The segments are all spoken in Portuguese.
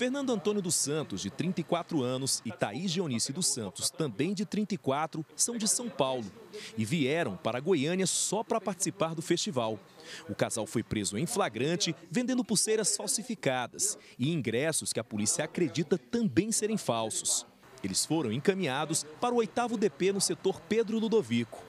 Fernando Antônio dos Santos, de 34 anos, e Thaís Dionísio dos Santos, também de 34, são de São Paulo e vieram para Goiânia só para participar do festival. O casal foi preso em flagrante vendendo pulseiras falsificadas e ingressos que a polícia acredita também serem falsos. Eles foram encaminhados para o oitavo DP no setor Pedro Ludovico.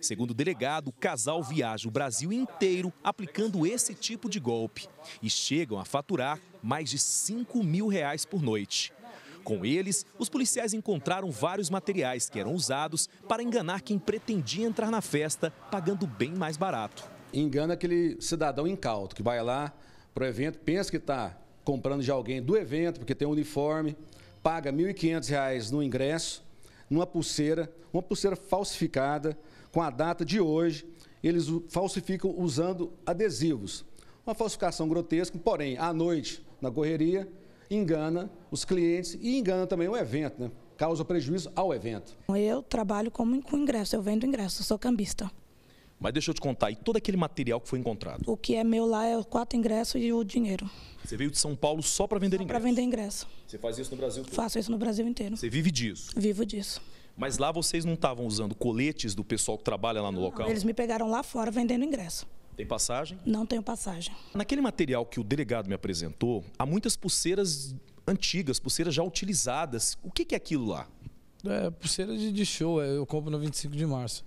Segundo o delegado, o casal viaja o Brasil inteiro aplicando esse tipo de golpe e chegam a faturar mais de 5 mil reais por noite. Com eles, os policiais encontraram vários materiais que eram usados para enganar quem pretendia entrar na festa, pagando bem mais barato. Engana aquele cidadão incauto que vai lá para o evento, pensa que está comprando de alguém do evento, porque tem um uniforme, paga R$ 1.500 no ingresso numa pulseira, uma pulseira falsificada, com a data de hoje, eles falsificam usando adesivos. Uma falsificação grotesca, porém, à noite, na correria, engana os clientes e engana também o evento, né? causa prejuízo ao evento. Eu trabalho com ingresso, eu vendo ingresso, sou cambista. Mas deixa eu te contar, e todo aquele material que foi encontrado? O que é meu lá é quatro ingressos e o dinheiro. Você veio de São Paulo só para vender só ingresso? Para vender ingresso. Você faz isso no Brasil todo? Faço isso no Brasil inteiro. Você vive disso? Vivo disso. Mas lá vocês não estavam usando coletes do pessoal que trabalha lá no não, local? Eles me pegaram lá fora vendendo ingresso. Tem passagem? Não tenho passagem. Naquele material que o delegado me apresentou, há muitas pulseiras antigas, pulseiras já utilizadas. O que é aquilo lá? É, pulseira de, de show, é, eu compro no 25 de março.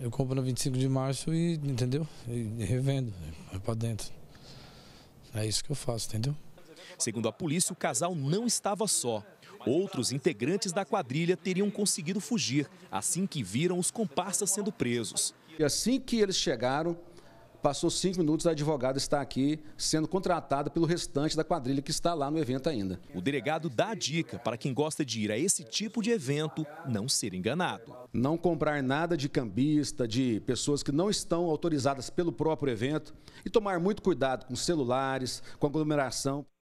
Eu compro na 25 de março e, entendeu? E revendo, vai para dentro. É isso que eu faço, entendeu? Segundo a polícia, o casal não estava só. Outros integrantes da quadrilha teriam conseguido fugir assim que viram os comparsas sendo presos. E assim que eles chegaram, Passou cinco minutos, a advogada está aqui sendo contratada pelo restante da quadrilha que está lá no evento ainda. O delegado dá a dica para quem gosta de ir a esse tipo de evento não ser enganado. Não comprar nada de cambista, de pessoas que não estão autorizadas pelo próprio evento e tomar muito cuidado com celulares, com aglomeração.